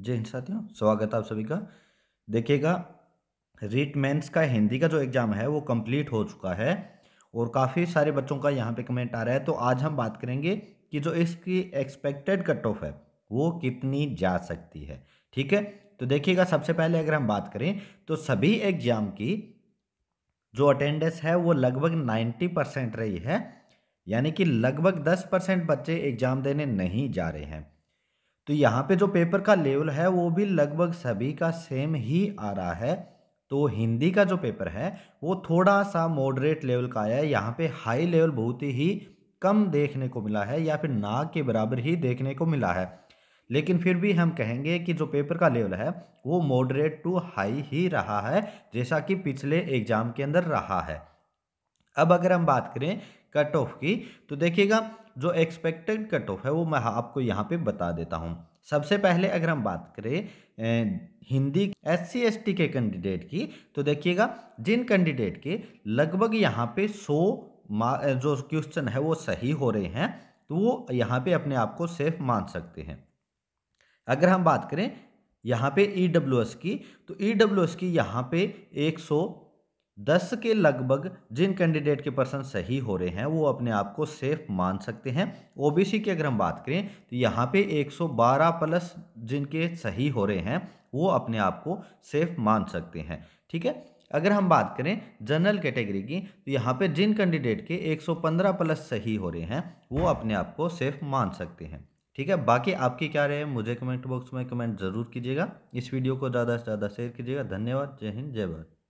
जय हिंद साथियों स्वागत है आप सभी का देखिएगा रीट मेंस का हिंदी का जो एग्ज़ाम है वो कंप्लीट हो चुका है और काफ़ी सारे बच्चों का यहाँ पे कमेंट आ रहा है तो आज हम बात करेंगे कि जो इसकी एक्सपेक्टेड कट ऑफ है वो कितनी जा सकती है ठीक है तो देखिएगा सबसे पहले अगर हम बात करें तो सभी एग्ज़ाम की जो अटेंडेंस है वो लगभग नाइन्टी परसेंट रही है यानी कि लगभग दस परसेंट बच्चे एग्ज़ाम देने नहीं जा रहे हैं तो यहाँ पे जो पेपर का लेवल है वो भी लगभग सभी का सेम ही आ रहा है तो हिंदी का जो पेपर है वो थोड़ा सा मॉडरेट लेवल का आया है यहाँ पे हाई लेवल बहुत ही कम देखने को मिला है या फिर ना के बराबर ही देखने को मिला है लेकिन फिर भी हम कहेंगे कि जो पेपर का लेवल है वो मॉडरेट टू हाई ही रहा है जैसा कि पिछले एग्जाम के अंदर रहा है अब अगर हम बात करें कट ऑफ की तो देखिएगा जो एक्सपेक्टेड कट ऑफ है वो मैं आपको यहाँ पे बता देता हूँ सबसे पहले अगर हम बात करें हिंदी एस सी के कैंडिडेट की तो देखिएगा जिन कैंडिडेट के लगभग यहाँ पे 100 जो क्वेश्चन है वो सही हो रहे हैं तो वो यहाँ पे अपने आप को सेफ मान सकते हैं अगर हम बात करें यहाँ पे ई e की तो ई e की यहाँ पे एक सौ दस के लगभग जिन कैंडिडेट के पर्सन सही हो रहे हैं वो अपने आप को सेफ मान सकते हैं ओबीसी की अगर हम बात करें तो यहाँ पे 112 प्लस जिनके सही हो रहे हैं वो अपने आप को सेफ मान सकते हैं ठीक है अगर हम बात करें जनरल कैटेगरी की तो यहाँ पे जिन कैंडिडेट के 115 प्लस सही हो रहे हैं वो अपने आप को सेफ मान सकते हैं ठीक है बाकी आपकी क्या रहे मुझे कमेंट बॉक्स में कमेंट ज़रूर कीजिएगा इस वीडियो को ज़्यादा से ज़्यादा शेयर कीजिएगा धन्यवाद जय हिंद जय भारत